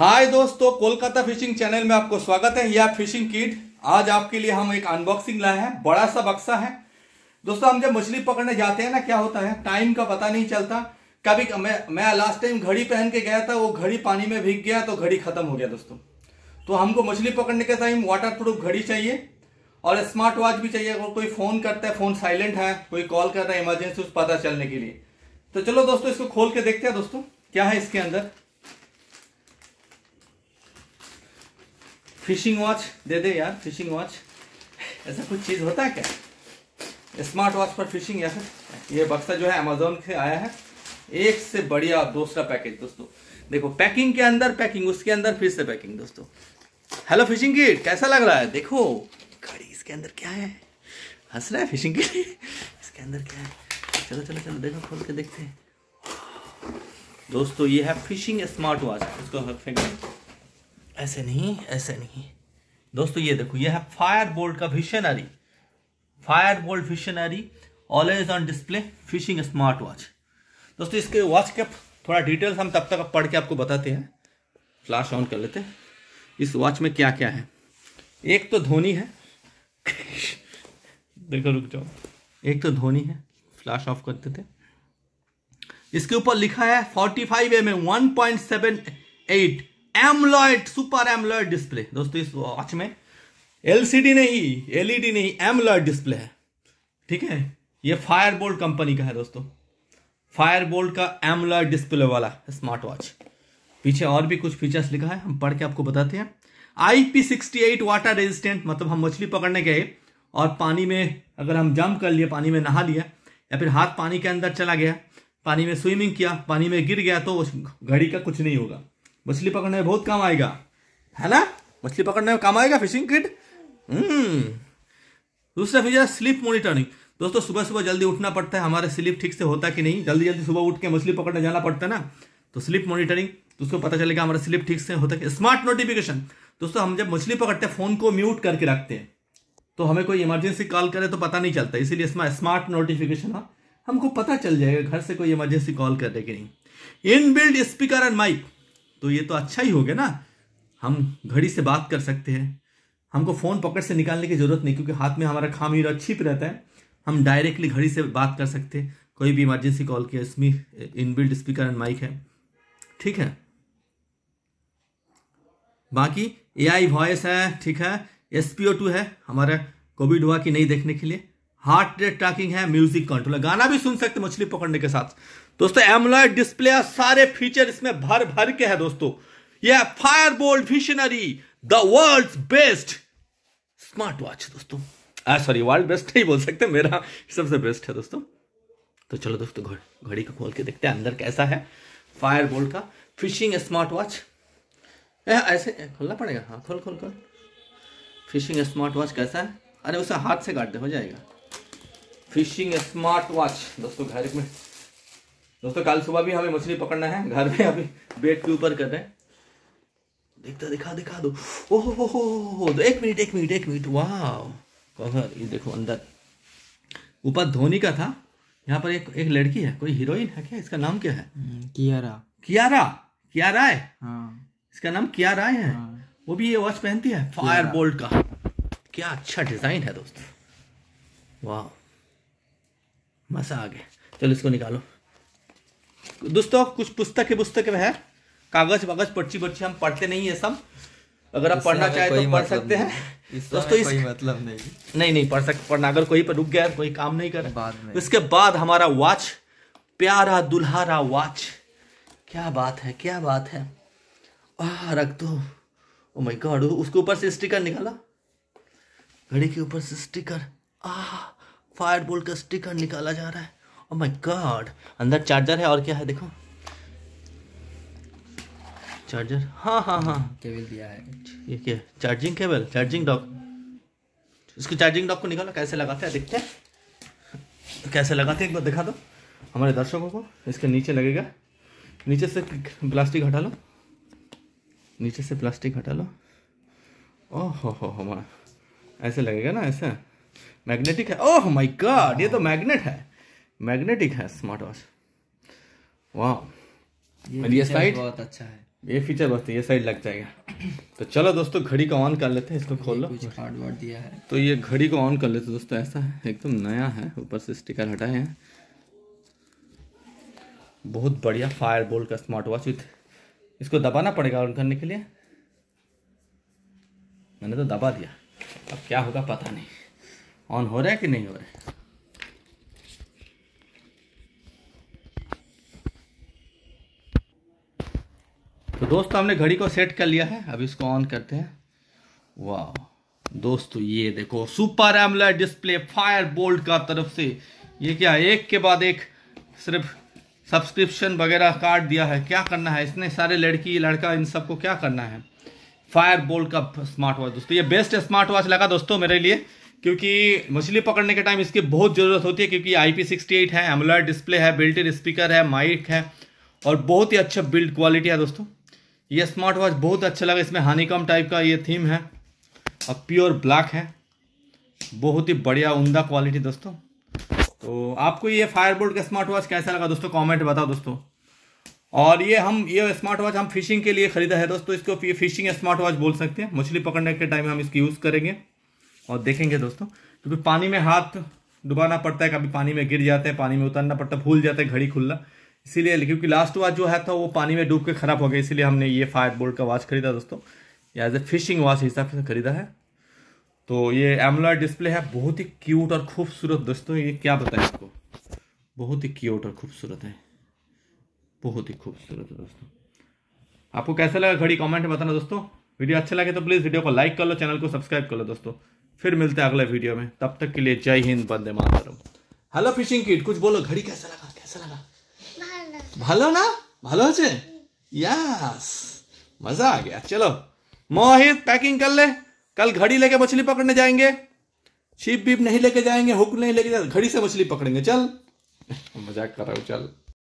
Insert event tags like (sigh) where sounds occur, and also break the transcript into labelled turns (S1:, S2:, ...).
S1: हाय दोस्तों Kolkata fishing channel में आपको स्वागत है यह फिशिंग किट आज आपके लिए हम एक अनबॉक्सिंग लाए हैं बड़ा सा बक्सा है दोस्तों हम जब मछली पकड़ने जाते हैं ना क्या होता है टाइम का पता नहीं चलता कभी मैं मैं लास्ट टाइम घड़ी पहन के गया था वो घड़ी पानी में भीग गया तो घड़ी खत्म हो गया दोस्तों तो हमको मछली पकड़ने के टाइम वाटर प्रूफ घड़ी चाहिए और स्मार्ट वॉच भी चाहिए अगर कोई फ़ोन करता है फ़ोन साइलेंट है कोई कॉल करता है इमरजेंसी उस पता चलने के लिए तो चलो दोस्तों इसको खोल के देखते हैं दोस्तों क्या है इसके अंदर फिशिंग वॉच दे दे यार फिशिंग वॉच ऐसा कुछ चीज़ होता है क्या स्मार्ट वॉच पर फिशिंग या फिर ये बक्सा जो है अमेजोन से आया है एक से बढ़िया दूसरा पैकेज दोस्तों देखो पैकिंग के अंदर पैकिंग उसके अंदर फिर से पैकिंग दोस्तों हेलो फिशिंग किट कैसा लग रहा है देखो घड़ी इसके अंदर क्या है हंस रहा है फिशिंग किट इसके अंदर क्या है चलो चलो चलो देखो खोल के देखते हैं दोस्तों ये है फिशिंग स्मार्ट वॉच इसको फेंक ऐसे नहीं ऐसे नहीं दोस्तों ये देखो ये है फायर बोल्ट का Visionary Fire Boltt Visionary always on display fishing smart watch दोस्तों इसके वॉच के थोड़ा डिटेल्स हम तब तक पढ़ के आपको बताते हैं फ्लैश ऑन कर लेते हैं इस वॉच में क्या क्या है एक तो धोनी है देखो रुक जाओ एक तो धोनी है फ्लैश ऑफ कर देते इसके ऊपर लिखा है forty five M A one point seven eight AMOLED super AMOLED display दोस्तों इस वॉच में एलसीडी नहीं एलईडी e नहीं एमलॉयड डिस्प्ले है ठीक है ये फायरबोल्ट कंपनी का है दोस्तों फायरबोल्ट का एमलॉयड डिस्प्ले वाला स्मार्ट वॉच पीछे और भी कुछ फीचर्स लिखा है हम पढ़ के आपको बताते हैं I P sixty eight water resistant मतलब हम मछली पकड़ने गए और पानी में अगर हम जंप कर लिए पानी में नहा लिया या फिर हाथ पानी के अंदर चला गया पानी में स्विमिंग किया पानी में गिर गया तो घड़ी का कुछ नहीं होगा मछली पकड़ने में बहुत काम आएगा है ना मछली पकड़ने में काम आएगा फिशिंग किट हम्म। दूसरा फीचर स्लीप मॉनिटरिंग दोस्तों सुबह सुबह जल्दी उठना पड़ता है हमारे स्लीप ठीक से होता कि नहीं जल्दी जल्दी सुबह उठ के मछली पकड़ने जाना पड़ता है ना तो स्लीप मॉनिटरिंग दोस्तों पता चलेगा हमारा स्लीप ठीक से होता है स्मार्ट नोटिफिकेशन दोस्तों हम जब मछली पकड़ते हैं फोन को म्यूट करके रखते हैं तो हमें कोई इमरजेंसी कॉल करे तो पता नहीं चलता इसीलिए इसमें स्मार्ट हाँ, नोटिफिकेशन हमको पता चल जाएगा घर से कोई इमरजेंसी कॉल करने कि नहीं in built speaker and mic तो ये तो अच्छा ही हो गया ना हम घड़ी से बात कर सकते हैं हमको फ़ोन पकड़ से निकालने की ज़रूरत नहीं क्योंकि हाथ में हमारा खामी छिप रहता है हम डायरेक्टली घड़ी से बात कर सकते हैं कोई भी इमरजेंसी कॉल किया इसमें इनबिल्ट स्पीकर एंड माइक है ठीक है बाकी एआई वॉइस है ठीक है एस पी ओ टू है हमारा कोविड हुआ कि नहीं देखने के लिए हार्ट रेट ट्रैकिंग है म्यूजिक कंट्रोल है गाना भी सुन सकते मछली पकड़ने के साथ दोस्तों एमलॉयड डिस्प्ले और सारे फीचर इसमें भर भर के है दोस्तों यह Fire Boltt Visionary the world best smart watch दोस्तों सॉरी वर्ल्ड बेस्ट नहीं बोल सकते मेरा सबसे बेस्ट है दोस्तों तो चलो दोस्तों घड़ी गड़, को खोल के देखते हैं अंदर कैसा है फायर बोल्ड का फिशिंग स्मार्ट वॉच ऐसे खोलना पड़ेगा हाँ खोल खोल खोल फिशिंग स्मार्ट वॉच कैसा है अरे उसे हाथ से काट दे हो जाएगा फिशिंग स्मार्ट वॉच दोस्तों घर में दोस्तों कल सुबह भी हमें मछली पकड़ना है घर में अभी बेड के ऊपर कर रहे हैं दिखता दिखा दिखा दो ओहो हो एक मिनट एक मिनट एक मिनट वाह देखो अंदर ऊपर धोनी का था यहाँ पर एक एक लड़की है कोई हीरोइन है क्या इसका नाम क्या है हम्म, कियारा कियारा कियारा है हाँ। इसका नाम कियारा है हाँ। वो भी ये वॉच पहनती है फायर बोल्ट का क्या अच्छा डिजाइन है दोस्तों वाह मसा आ गया चलो इसको निकालो दोस्तों कुछ पुस्तक पुस्तक में है कागज वागज पर्ची पर्ची हम पढ़ते नहीं है सब अगर आप पढ़ना चाहे तो पढ़ मतलब सकते हैं दोस्तों इस कोई मतलब नहीं नहीं नहीं पढ़ सकते पढ़ना अगर कोई पर रुक गया कोई काम नहीं कर बाद में इसके बाद हमारा वॉच प्यारा दुल्हारा वॉच क्या बात है क्या बात है आ, रख दो ओ माय गॉड उसके ऊपर से स्टिकर निकाला घड़ी के ऊपर से स्टिकर आ फायर बोल्ट का स्टिकर निकाला जा रहा है ओ माय गॉड अंदर चार्जर है और क्या है देखो चार्जर हाँ हाँ हाँ केबल दिया है ये क्या चार्जिंग केबल चार्जिंग डॉक इसको चार्जिंग डॉक को निकालो कैसे लगाते हैं देखते हैं कैसे लगाते हैं एक बार दिखा दो हमारे दर्शकों को इसके नीचे लगेगा नीचे से प्लास्टिक हटा लो नीचे से प्लास्टिक हटा लो ओह हो हो हमारा ऐसे लगेगा ना ऐसा मैग्नेटिक है ओह माय गॉड ये तो मैग्नेट है मैग्नेटिक है स्मार्ट वॉच वाह ये साइड बहुत अच्छा है ये फीचर बस ये साइड लग जाएगा तो चलो दोस्तों घड़ी को ऑन कर लेते हैं इसको खोल लो कुछ कार्ड वार्ड दिया है तो ये घड़ी को ऑन कर लेते हैं दोस्तों ऐसा है एकदम नया है ऊपर से स्टिकर हटाए हैं बहुत बढ़िया फायर बोल्ट का स्मार्ट वॉच विथ इसको दबाना पड़ेगा ऑन करने के लिए मैंने तो दबा दिया अब क्या होगा पता नहीं ऑन हो रहा है कि नहीं हो रहा है तो दोस्तों हमने घड़ी को सेट कर लिया है अब इसको ऑन करते हैं वाह दोस्तों ये देखो super AMOLED display Fire Boltt का तरफ से ये क्या एक के बाद एक सिर्फ सब्सक्रिप्शन वगैरह कार्ड दिया है क्या करना है इसने सारे लड़की लड़का इन सबको क्या करना है फायर बोल्ट का स्मार्ट वॉच दोस्तों ये बेस्ट स्मार्ट वॉच लगा दोस्तों मेरे लिए क्योंकि मछली पकड़ने के टाइम इसकी बहुत ज़रूरत होती है क्योंकि आई पी है एमुलर डिस्प्ले है बिल्ट इन स्पीकर है माइक है और बहुत ही अच्छा बिल्ड क्वालिटी है दोस्तों ये स्मार्ट वॉच बहुत अच्छा लगा इसमें हानिकॉम टाइप का ये थीम है और प्योर ब्लैक है बहुत ही बढ़िया उमदा क्वालिटी दोस्तों तो आपको ये फायरबोल्ट का स्मार्ट वॉच कैसा लगा दोस्तों कमेंट बताओ दोस्तों और ये हम ये स्मार्ट वॉच हम फिशिंग के लिए खरीदा है दोस्तों इसको फिशिंग स्मार्ट वॉच बोल सकते हैं मछली पकड़ने के टाइम हम इसकी यूज़ करेंगे और देखेंगे दोस्तों क्योंकि तो पानी में हाथ डुबाना पड़ता है कभी पानी में गिर जाते हैं पानी में उतरना पड़ता है भूल जाते हैं घड़ी खुलना इसीलिए क्योंकि लास्ट वाच जो है था वो पानी में डूब के खराब हो गया इसीलिए हमने ये फायर बोल्ट का वॉच खरीदा दोस्तों एज ए फिशिंग वाच हिसाब से खरीदा है तो ये एमलॉय डिस्प्ले है बहुत ही क्यूट और खूबसूरत दोस्तों ये क्या बताए आपको बहुत ही क्यूट और खूबसूरत है बहुत ही खूबसूरत है दोस्तों आपको कैसा लगा घड़ी कॉमेंट में बताना दोस्तों वीडियो अच्छा लगे तो प्लीज़ वीडियो को लाइक कर लो चैनल को सब्सक्राइब कर लो दोस्तों फिर मिलते हैं अगले वीडियो में तब तक के लिए जय हिंद बंदे मातरम हेलो फिशिंग किट कुछ बोलो घड़ी कैसा लगा कैसा लगा भलो ना भलो छे यस मजा आ गया चलो मोहित पैकिंग कर ले कल घड़ी लेके मछली पकड़ने जाएंगे छिप बीप नहीं लेके जाएंगे हुक नहीं लेके जाएंगे घड़ी से मछली पकड़ेंगे चल (laughs) मजाक कर रहा हूँ चल